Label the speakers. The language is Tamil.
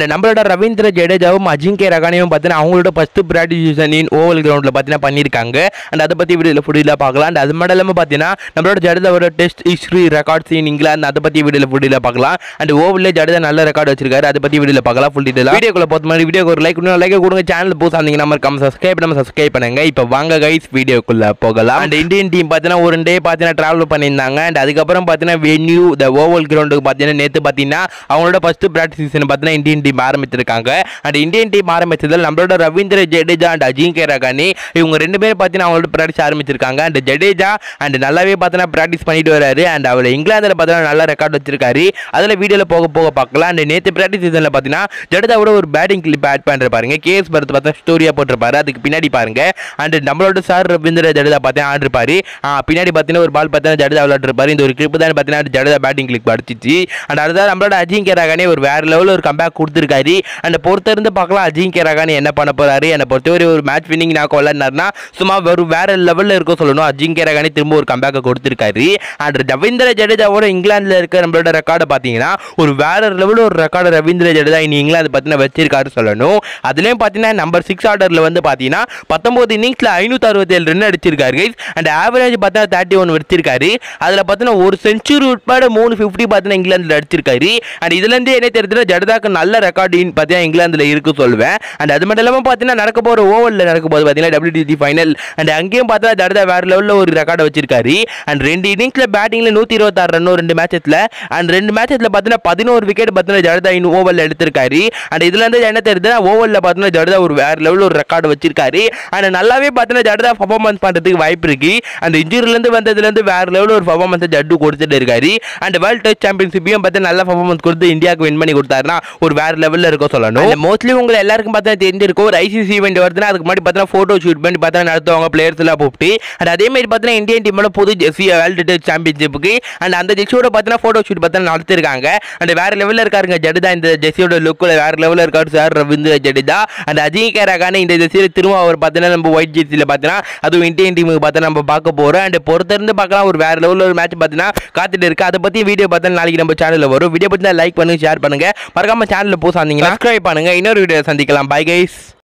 Speaker 1: இல்லை நம்மளோட ரவீந்திர ஜடேஜாவும் அஜிங்கே ரகானியும் பார்த்தீங்கன்னா அவங்களோட ஃபஸ்ட்டு பிராக்டிஸ் ஓவல் கிரவுண்டில் பார்த்தீங்கன்னா பண்ணியிருக்காங்க அண்ட் அதை பற்றி வீடியோவில் ஃபுடியில் பார்க்கலாம் அண்ட் அது மட்டும் இல்லாமல் பார்த்தீங்கன்னா நம்மளோட ஜடேஜாவோட test history records in England அதை பற்றி வீடியோவில் ஃபுடியில் பார்க்கலாம் அண்ட் ஓவலில் ஜடேஜா நல்ல ரெக்கார்டு வச்சிருக்காரு அதை பற்றி வீடியோவில் பார்க்கலாம் ஃபுல் டீட்டெயில் வீடியோக்குள்ள பார்த்த மாதிரி வீடியோக்கு ஒரு லைக் லைக் கொடுங்க சேனல் போஸ் இருந்தீங்கன்னா நம்ம சப்ஸ்கிரைப் நம்ம சப்ஸ்கிரைப் பண்ணுங்க இப்போ வாங்க கைஸ் வீடியோக்குள்ளே போகலாம் அண்ட் இந்தியன் டீம் பார்த்தீங்கன்னா ஒரு டே பார்த்தீங்கன்னா ட்ராவல் பண்ணியிருந்தாங்க அண்ட் அதுக்கப்புறம் பார்த்தீங்கன்னா வென்யூ த ஓவல் கிரவுண்டுக்கு பார்த்தீங்கன்னா நேற்று பார்த்தீங்கன்னா அவங்களோட ஃபஸ்ட்டு பிராக்டிஸ் பார்த்தீங்கன்னா இந்தியன் டீம் டீம் ஆரம்பித்திருக்காங்க அண்ட் இந்தியன் டீம் ஆரம்பித்ததில் நம்மளோட ரவீந்திர ஜடேஜா அண்ட் அஜிங்கே ரகானி இவங்க ரெண்டு பேரும் பார்த்தீங்கன்னா அவங்களோட ப்ராக்டிஸ் ஆரம்பிச்சிருக்காங்க அண்ட் ஜடேஜா அண்ட் நல்லாவே பார்த்தீங்கன்னா ப்ராக்டிஸ் பண்ணிட்டு வராரு அண்ட் அவர் இங்கிலாந்தில் பார்த்தீங்கன்னா நல்ல ரெக்கார்ட் வச்சிருக்காரு அதில் வீடியோவில் போக போக பார்க்கலாம் அண்ட் நேற்று ப்ராக்டிஸ் சீசனில் பார்த்தீங்கன்னா ஜடேஜாவோட ஒரு பேட்டிங் கிளிப் ஆட் பண்ணிருப்பாருங்க கேஎஸ் பரத் பார்த்தா ஸ்டோரியாக போட்டிருப்பாரு அதுக்கு பின்னாடி பாருங்க அண்ட் நம்மளோட சார் ரவீந்திர ஜடேஜா பார்த்தீங்கன்னா ஆடிருப்பாரு பின்னாடி பார்த்தீங்கன்னா ஒரு பால் பார்த்தீங்கன்னா ஜடேஜா விளாட்ருப்பாரு இந்த ஒரு கிளிப் தான் பார்த்தீங்கன்னா ஜடேஜா பேட்டிங் கிளிக் அடிச்சிச்சு அண்ட் அடுத்தது நம்மளோட அஜிங்கே ரகானே ஒரு வேறு லெவலில் ஒரு கம்பேக் கொடுத்து கொடுத்துருக்காரு அந்த பொறுத்த இருந்து பார்க்கலாம் அஜிங்க ரகானி என்ன பண்ண போறாரு என்னை பொறுத்தவரை ஒரு மேட்ச் வின்னிங் நான் விளையாடினார்னா சும்மா வெறும் வேற லெவலில் இருக்க சொல்லணும் அஜிங்க ரகானி திரும்ப ஒரு கம்பேக்கை கொடுத்துருக்காரு அண்ட் ரவீந்திர ஜடேஜாவோட இங்கிலாந்தில் இருக்க நம்மளோட ரெக்கார்டை பார்த்தீங்கன்னா ஒரு வேற லெவலில் ஒரு ரெக்கார்டு ரவீந்திர ஜடேஜா இனி இங்கிலாந்து பார்த்தீங்கன்னா வச்சிருக்காரு சொல்லணும் அதுலேயும் பார்த்தீங்கன்னா நம்பர் சிக்ஸ் ஆர்டரில் வந்து பார்த்தீங்கன்னா பத்தொம்பது இன்னிங்ஸில் ஐநூற்றி அறுபத்தி ஏழு ரன் அடிச்சிருக்காரு அண்ட் ஆவரேஜ் பார்த்தீங்கன்னா தேர்ட்டி ஒன் வச்சிருக்காரு அதில் பார்த்தீங்கன்னா ஒரு செஞ்சுரி உட்பட மூணு ஃபிஃப்டி பார்த்தீங்கன்னா இங்கிலாந்தில் அடிச்சிருக்காரு அண்ட் இதுலேருந்து என்ன தெரிஞ்சதுன்னா ஜடேஜாக்கு நல்ல ரெக்கார்டின் பார்த்தீங்கன்னா இங்கிலாந்தில் இருக்கு சொல்வேன் அண்ட் அது மட்டும் இல்லாமல் பார்த்தீங்கன்னா நடக்க போகிற ஓவரில் நடக்க போது பார்த்தீங்கன்னா டபிள்யூடிசி ஃபைனல் அண்ட் அங்கேயும் பார்த்தா தடதா வேறு லெவலில் ஒரு ரெக்கார்டை வச்சிருக்காரு அண்ட் ரெண்டு இன்னிங்ஸில் பேட்டிங்கில் நூற்றி இருபத்தாறு ரன்னும் ரெண்டு மேட்சஸில் அண்ட் ரெண்டு மேட்சஸில் பார்த்தீங்கன்னா பதினோரு விக்கெட் பார்த்தீங்கன்னா ஜடதா இன்னும் ஓவரில் எடுத்திருக்காரு அண்ட் இதில் இருந்து என்ன தெரியுதுன்னா ஓவரில் பார்த்தீங்கன்னா ஜடதா ஒரு வேறு லெவலில் ஒரு ரெக்கார்டு வச்சிருக்காரு அண்ட் நல்லாவே பார்த்தீங்கன்னா ஜடதா பர்ஃபார்மன்ஸ் பண்ணுறதுக்கு வாய்ப்பு இருக்கு அந்த இன்ஜுரிலேருந்து வந்ததுலேருந்து வேறு லெவலில் ஒரு பர்ஃபார்மன்ஸ் ஜட்டு கொடுத்துட்டு இருக்காரு அண்ட் வேர்ல்டு டெஸ்ட் சாம்பியன்ஷிப்பையும் பார்த்து நல்ல பர்ஃபார்மன்ஸ் கொடுத்து இந்தியாவுக்கு வின் பண்ணி கொடுத்தாருன்னா ஒரு வேறு வேற லெவலில் இருக்க சொல்லணும் மோஸ்ட்லி உங்களை எல்லாருக்கும் பார்த்தா தெரிஞ்சிருக்கும் ஒரு ஐசிசி ஈவெண்ட் வருதுன்னா அதுக்கு முன்னாடி பார்த்தா ஃபோட்டோ ஷூட் பண்ணி பார்த்தா நடத்துவாங்க பிளேயர்ஸ் எல்லாம் கூப்பிட்டு அண்ட் அதே மாதிரி பார்த்தீங்கன்னா இந்தியன் டீம்ல புது ஜெர்சி வேர்ல்டு டெஸ்ட் சாம்பியன்ஷிப்புக்கு அண்ட் அந்த ஜெர்சியோட பார்த்தீங்கன்னா ஃபோட்டோ ஷூட் பார்த்தா நடத்திருக்காங்க அண்ட் வேற லெவலில் இருக்காருங்க ஜடேஜா இந்த ஜெர்சியோட லுக்கில் வேற லெவலில் இருக்காரு சார் ரவீந்திர ஜடேஜா அண்ட் அஜய் கேரகான இந்த ஜெர்சியில் திரும்ப அவர் பார்த்தீங்கன்னா நம்ம ஒயிட் ஜெர்சியில் பார்த்தீங்கன்னா அதுவும் இந்தியன் டீமுக்கு பார்த்தா நம்ம பார்க்க போகிறோம் அண்ட் பொறுத்திருந்து பார்க்கலாம் ஒரு வேற லெவலில் ஒரு மேட்ச் பார்த்தீங்கன்னா காத்துட்டு இருக்கு அதை பற்றி வீடியோ பார்த்தா நாளைக்கு நம்ம சேனலில் வரும் வீடியோ பற்றி லைக் பண்ணுங்க ஷேர் பண்ணுங்க மறக்காம சேனல் பூசாந்தீங்கன்னா சப்ஸ்கிரைப் பண்ணுங்கள் இன்னொரு வீடியோ சந்திக்கலாம் பை கைஸ்